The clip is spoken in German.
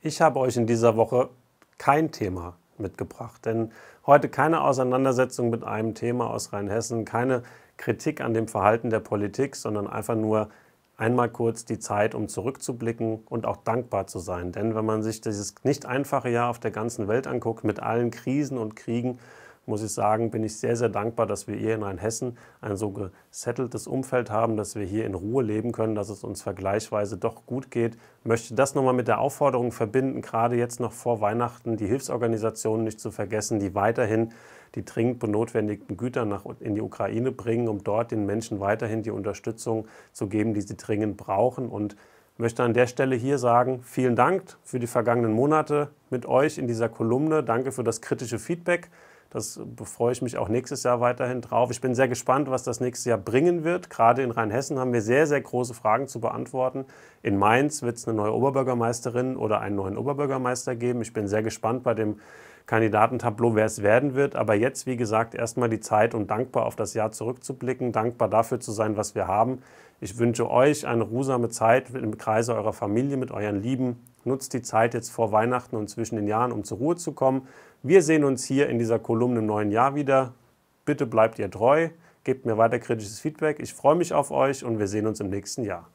Ich habe euch in dieser Woche kein Thema mitgebracht, denn heute keine Auseinandersetzung mit einem Thema aus Rheinhessen, keine Kritik an dem Verhalten der Politik, sondern einfach nur einmal kurz die Zeit, um zurückzublicken und auch dankbar zu sein. Denn wenn man sich dieses nicht einfache Jahr auf der ganzen Welt anguckt, mit allen Krisen und Kriegen, muss ich sagen, bin ich sehr, sehr dankbar, dass wir hier in Rheinhessen ein so gesetteltes Umfeld haben, dass wir hier in Ruhe leben können, dass es uns vergleichsweise doch gut geht. Ich Möchte das nochmal mit der Aufforderung verbinden, gerade jetzt noch vor Weihnachten die Hilfsorganisationen nicht zu vergessen, die weiterhin die dringend benotwendigten Güter nach, in die Ukraine bringen, um dort den Menschen weiterhin die Unterstützung zu geben, die sie dringend brauchen. Und möchte an der Stelle hier sagen, vielen Dank für die vergangenen Monate mit euch in dieser Kolumne. Danke für das kritische Feedback. Das befreue ich mich auch nächstes Jahr weiterhin drauf. Ich bin sehr gespannt, was das nächste Jahr bringen wird. Gerade in Rheinhessen haben wir sehr, sehr große Fragen zu beantworten. In Mainz wird es eine neue Oberbürgermeisterin oder einen neuen Oberbürgermeister geben. Ich bin sehr gespannt bei dem Kandidatentableau, wer es werden wird. Aber jetzt, wie gesagt, erstmal die Zeit, um dankbar auf das Jahr zurückzublicken, dankbar dafür zu sein, was wir haben. Ich wünsche euch eine ruhsame Zeit im Kreise eurer Familie, mit euren Lieben. Nutzt die Zeit jetzt vor Weihnachten und zwischen den Jahren, um zur Ruhe zu kommen. Wir sehen uns hier in dieser Kolumne im neuen Jahr wieder. Bitte bleibt ihr treu, gebt mir weiter kritisches Feedback. Ich freue mich auf euch und wir sehen uns im nächsten Jahr.